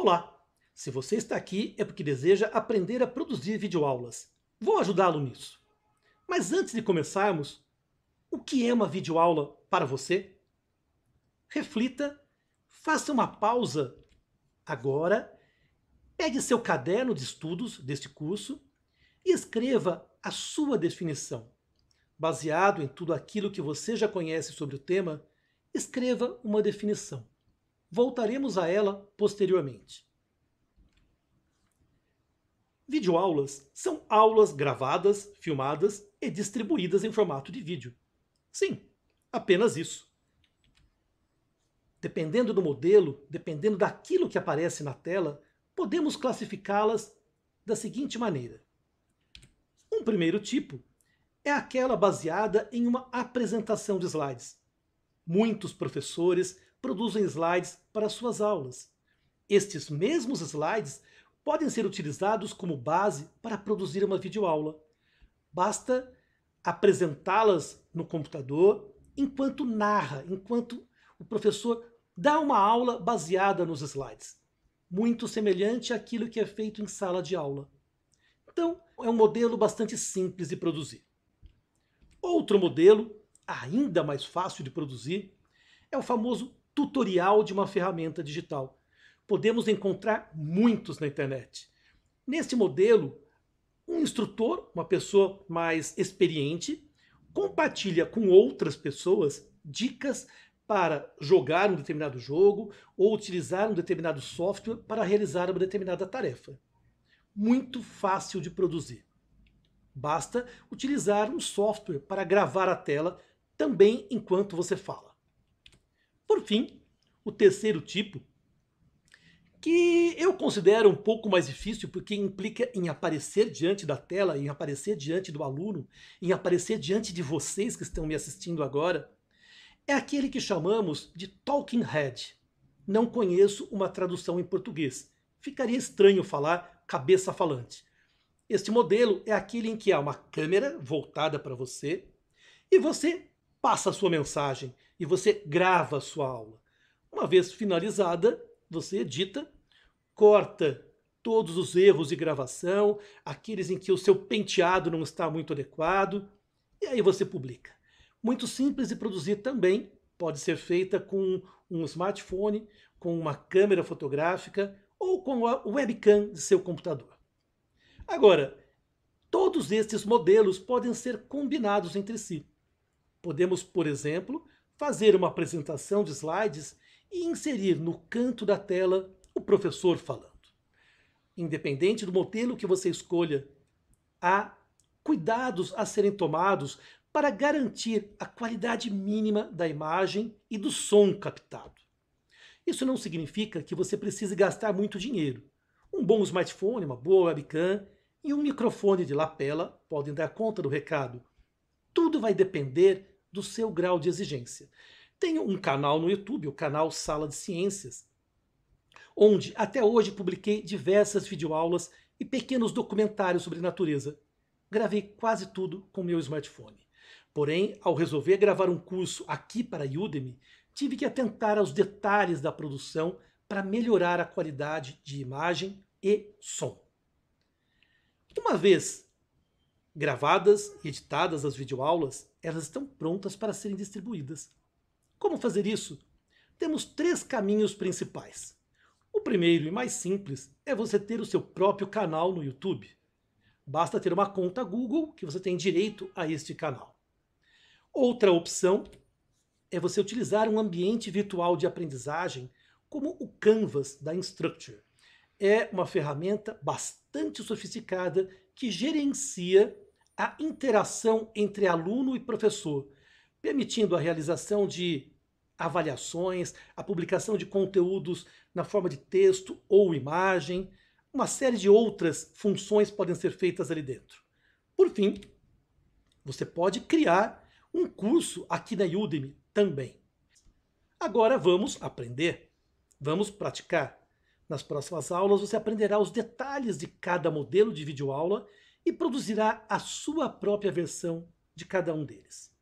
Olá! Se você está aqui é porque deseja aprender a produzir videoaulas. Vou ajudá-lo nisso. Mas antes de começarmos, o que é uma videoaula para você? Reflita, faça uma pausa agora, pegue seu caderno de estudos deste curso e escreva a sua definição. Baseado em tudo aquilo que você já conhece sobre o tema, escreva uma definição. Voltaremos a ela posteriormente. Videoaulas são aulas gravadas, filmadas e distribuídas em formato de vídeo. Sim, apenas isso. Dependendo do modelo, dependendo daquilo que aparece na tela, podemos classificá-las da seguinte maneira. Um primeiro tipo é aquela baseada em uma apresentação de slides. Muitos professores produzem slides para suas aulas. Estes mesmos slides podem ser utilizados como base para produzir uma videoaula. Basta apresentá-las no computador enquanto narra, enquanto o professor dá uma aula baseada nos slides, muito semelhante àquilo que é feito em sala de aula. Então, é um modelo bastante simples de produzir. Outro modelo, ainda mais fácil de produzir, é o famoso tutorial de uma ferramenta digital. Podemos encontrar muitos na internet. Neste modelo, um instrutor, uma pessoa mais experiente, compartilha com outras pessoas dicas para jogar um determinado jogo ou utilizar um determinado software para realizar uma determinada tarefa. Muito fácil de produzir. Basta utilizar um software para gravar a tela também enquanto você fala. Por fim, o terceiro tipo, que eu considero um pouco mais difícil porque implica em aparecer diante da tela, em aparecer diante do aluno, em aparecer diante de vocês que estão me assistindo agora, é aquele que chamamos de talking head. Não conheço uma tradução em português. Ficaria estranho falar cabeça falante. Este modelo é aquele em que há uma câmera voltada para você e você passa a sua mensagem e você grava a sua aula. Uma vez finalizada, você edita, corta todos os erros de gravação, aqueles em que o seu penteado não está muito adequado, e aí você publica. Muito simples de produzir também, pode ser feita com um smartphone, com uma câmera fotográfica ou com a webcam de seu computador. Agora, todos estes modelos podem ser combinados entre si. Podemos, por exemplo, fazer uma apresentação de slides e inserir no canto da tela o professor falando. Independente do modelo que você escolha, há cuidados a serem tomados para garantir a qualidade mínima da imagem e do som captado. Isso não significa que você precise gastar muito dinheiro. Um bom smartphone, uma boa webcam e um microfone de lapela podem dar conta do recado. Tudo vai depender do seu grau de exigência. Tenho um canal no YouTube, o canal Sala de Ciências, onde até hoje publiquei diversas videoaulas e pequenos documentários sobre natureza. Gravei quase tudo com meu smartphone. Porém, ao resolver gravar um curso aqui para Udemy, tive que atentar aos detalhes da produção para melhorar a qualidade de imagem e som. Uma vez gravadas e editadas as videoaulas, elas estão prontas para serem distribuídas. Como fazer isso? Temos três caminhos principais. O primeiro e mais simples é você ter o seu próprio canal no YouTube. Basta ter uma conta Google que você tem direito a este canal. Outra opção é você utilizar um ambiente virtual de aprendizagem como o Canvas da Instructure. É uma ferramenta bastante sofisticada que gerencia a interação entre aluno e professor, permitindo a realização de avaliações, a publicação de conteúdos na forma de texto ou imagem, uma série de outras funções podem ser feitas ali dentro. Por fim, você pode criar um curso aqui na Udemy também. Agora vamos aprender, vamos praticar. Nas próximas aulas você aprenderá os detalhes de cada modelo de videoaula e produzirá a sua própria versão de cada um deles.